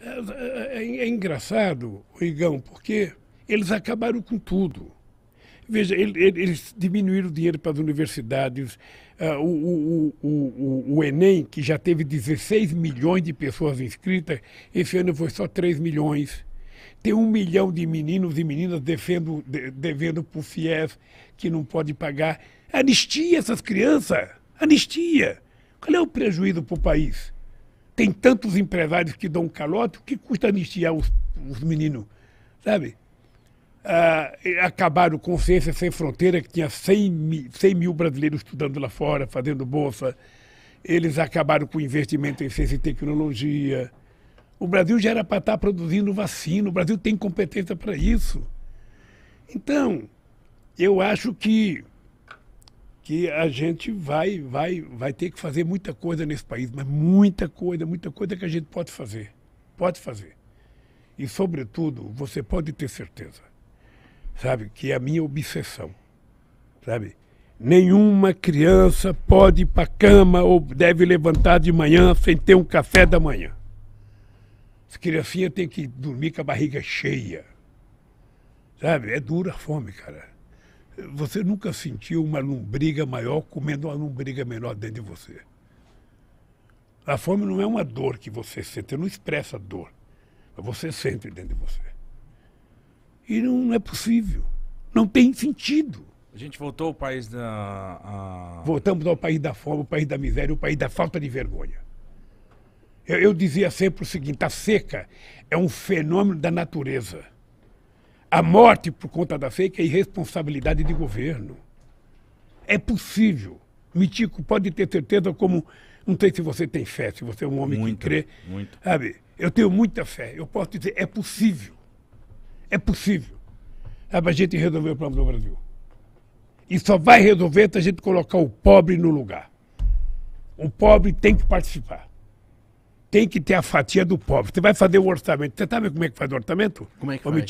É, é, é engraçado, Igão, porque eles acabaram com tudo. Veja, eles diminuíram o dinheiro para as universidades. Ah, o, o, o, o, Enem, que já teve 16 milhões de pessoas inscritas, esse ano foi só 3 milhões. Tem um milhão de meninos e meninas devendo, devendo para o FIES, que não pode pagar. Anistia essas crianças! Anistia! Qual é o prejuízo para o país? tem tantos empresários que dão calote, o que custa anistiar os, os meninos, sabe? Ah, acabaram com Ciência Sem Fronteira, que tinha 100 mil, 100 mil brasileiros estudando lá fora, fazendo bolsa. Eles acabaram com o investimento em ciência e tecnologia. O Brasil já era para estar tá produzindo vacina, o Brasil tem competência para isso. Então, eu acho que que a gente vai, vai, vai ter que fazer muita coisa nesse país, mas muita coisa, muita coisa que a gente pode fazer. Pode fazer. E, sobretudo, você pode ter certeza, sabe, que é a minha obsessão, sabe? Nenhuma criança pode ir para a cama ou deve levantar de manhã sem ter um café da manhã. As criancinhas têm que dormir com a barriga cheia. Sabe? É dura a fome, cara. Você nunca sentiu uma lombriga maior comendo uma lombriga menor dentro de você. A fome não é uma dor que você sente, não expressa dor, mas você sente dentro de você. E não é possível. Não tem sentido. A gente voltou ao país da. A... Voltamos ao país da fome, o país da miséria, o país da falta de vergonha. Eu, eu dizia sempre o seguinte: a seca é um fenômeno da natureza. A morte por conta da fake é irresponsabilidade de governo. É possível. Mitico pode ter certeza como. Não sei se você tem fé, se você é um homem muito, que crê. Muito. Sabe? Eu tenho muita fé. Eu posso dizer, é possível. É possível. Sabe, a gente resolver o problema do Brasil. E só vai resolver se a gente colocar o pobre no lugar. O pobre tem que participar. Tem que ter a fatia do pobre. Você vai fazer o orçamento. Você sabe como é que faz o orçamento? Como é que faz?